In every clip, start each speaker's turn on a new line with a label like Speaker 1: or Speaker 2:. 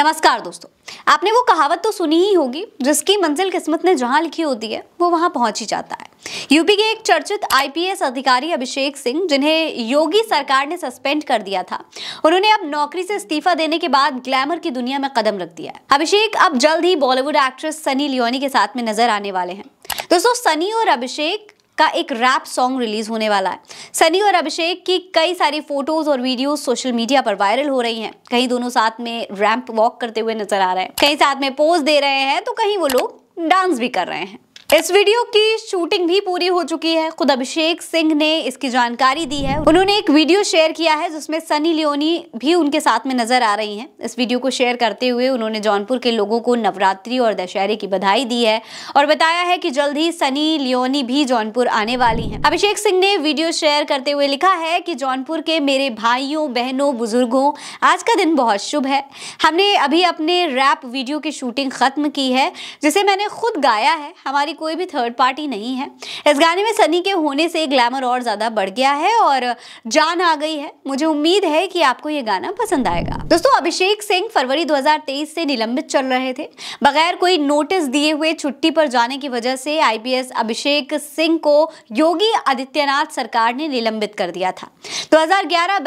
Speaker 1: नमस्कार दोस्तों आपने वो कहावत तो सुनी ही होगी जिसकी मंजिल किस्मत ने जहां लिखी होती है वो वहां पहुंच ही जाता है यूपी के एक चर्चित आईपीएस अधिकारी अभिषेक सिंह जिन्हें योगी सरकार ने सस्पेंड कर दिया था उन्होंने अब नौकरी से इस्तीफा देने के बाद ग्लैमर की दुनिया में कदम रख दिया है अभिषेक अब जल्द ही बॉलीवुड एक्ट्रेस सनी लियोनी के साथ में नजर आने वाले हैं दोस्तों सनी और अभिषेक का एक रैप सॉन्ग रिलीज होने वाला है सनी और अभिषेक की कई सारी फोटोज और वीडियो सोशल मीडिया पर वायरल हो रही हैं कहीं दोनों साथ में रैंप वॉक करते हुए नजर आ रहे हैं कहीं साथ में पोज दे रहे हैं तो कहीं वो लोग डांस भी कर रहे हैं इस वीडियो की शूटिंग भी पूरी हो चुकी है खुद अभिषेक सिंह ने इसकी जानकारी दी है उन्होंने एक वीडियो शेयर किया है जिसमें सनी लियोनी भी उनके साथ में नजर आ रही हैं इस वीडियो को शेयर करते हुए उन्होंने जौनपुर के लोगों को नवरात्रि और दशहरे की बधाई दी है और बताया है कि जल्द ही सनी लियोनी भी जौनपुर आने वाली है अभिषेक सिंह ने वीडियो शेयर करते हुए लिखा है की जौनपुर के मेरे भाइयों बहनों बुजुर्गों आज का दिन बहुत शुभ है हमने अभी अपने रैप वीडियो की शूटिंग खत्म की है जिसे मैंने खुद गाया है हमारी कोई भी थर्ड पार्टी नहीं है इस गाने में सनी के होने से ग्लैमर और ज़्यादा बढ़ गया है और जान आ गई है मुझे उम्मीद है कि आपको ये गाना पसंद आएगा दोस्तों अभिषेक सिंह फरवरी 2023 से निलंबित चल रहे थे बगैर कोई नोटिस दिए हुए छुट्टी पर जाने की वजह से आई अभिषेक सिंह को योगी आदित्यनाथ सरकार ने निलंबित कर दिया था दो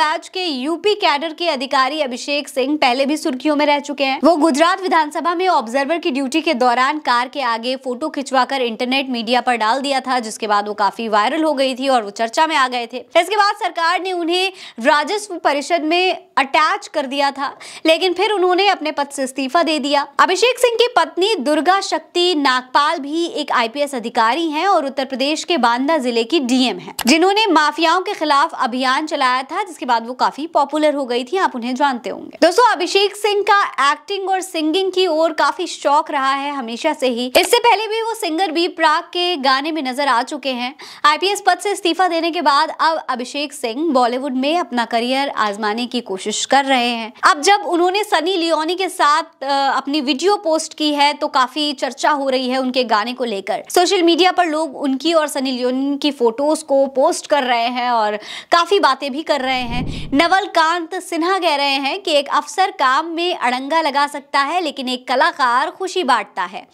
Speaker 1: बैच के यूपी कैडर के अधिकारी अभिषेक सिंह पहले भी सुर्खियों में रह चुके हैं वो गुजरात विधानसभा में ऑब्जर्वर की ड्यूटी के दौरान कार के आगे फोटो खिंचवाकर कर इंटरनेट मीडिया पर डाल दिया था जिसके बाद वो काफी वायरल हो गई थी और वो चर्चा में आ गए थे इसके बाद सरकार ने उन्हें राजस्व परिषद में अटैच कर दिया था लेकिन फिर उन्होंने अपने पद से इस्तीफा दे दिया अभिषेक सिंह की पत्नी दुर्गा शक्ति नागपाल भी एक आईपीएस अधिकारी हैं और उत्तर प्रदेश के बांदा जिले की डीएम हैं जिन्होंने माफियाओं के खिलाफ अभियान चलाया था जिसके बाद वो काफी पॉपुलर हो गई थी आप उन्हें जानते होंगे दोस्तों अभिषेक सिंह का एक्टिंग और सिंगिंग की ओर काफी शौक रहा है हमेशा से ही इससे पहले भी वो सिंगर सिंगर भी प्राग के गाने में नजर आ चुके हैं आईपीएस पद से इस्तीफा देने के बाद अब अभिषेक सिंह बॉलीवुड में अपना करियर आजमाने की कोशिश कर रहे हैं अब जब उन्होंने सनी लियोनी के साथ अपनी वीडियो पोस्ट की है तो काफी चर्चा हो रही है उनके गाने को लेकर सोशल मीडिया पर लोग उनकी और सनी लियोनी की फोटोज को पोस्ट कर रहे हैं और काफी बातें भी कर रहे हैं नवलकांत सिन्हा कह रहे हैं कि एक अफसर काम में अड़ंगा लगा सकता है लेकिन एक कलाकार खुशी बांटता है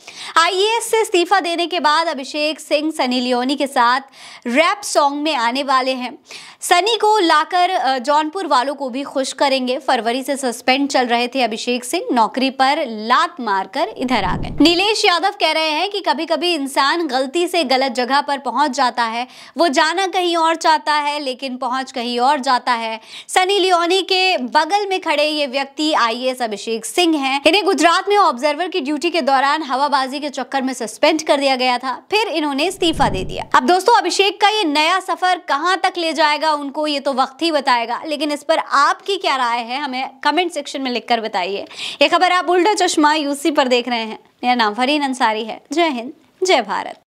Speaker 1: आईएएस से इस्तीफा देने के बाद अभिषेक सिंह सनी लियोनी के साथ रैप सॉन्ग में आने वाले हैं सनी को लाकर जौनपुर वालों को भी खुश करेंगे फरवरी से सस्पेंड चल रहे थे अभिषेक सिंह नौकरी पर लात मारकर इधर आ गए नीलेश यादव कह रहे हैं कि कभी कभी इंसान गलती से गलत जगह पर पहुंच जाता है वो जाना कहीं और चाहता है लेकिन पहुंच कहीं और जाता है सनी लियोनी के बगल में खड़े ये व्यक्ति आई अभिषेक सिंह हैं इन्हें गुजरात में ऑब्जर्वर की ड्यूटी के दौरान हवाबाजी के चक्कर में सस्पेंड कर दिया गया था फिर इन्होंने इस्तीफा दे दिया अब दोस्तों अभिषेक का ये नया सफर कहाँ तक ले जाएगा उनको ये तो वक्त ही बताएगा लेकिन इस पर आपकी क्या राय है हमें कमेंट सेक्शन में लिखकर बताइए ये खबर आप उल्टा चश्मा यूसी पर देख रहे हैं मेरा नाम फरीन अंसारी है जय हिंद जय भारत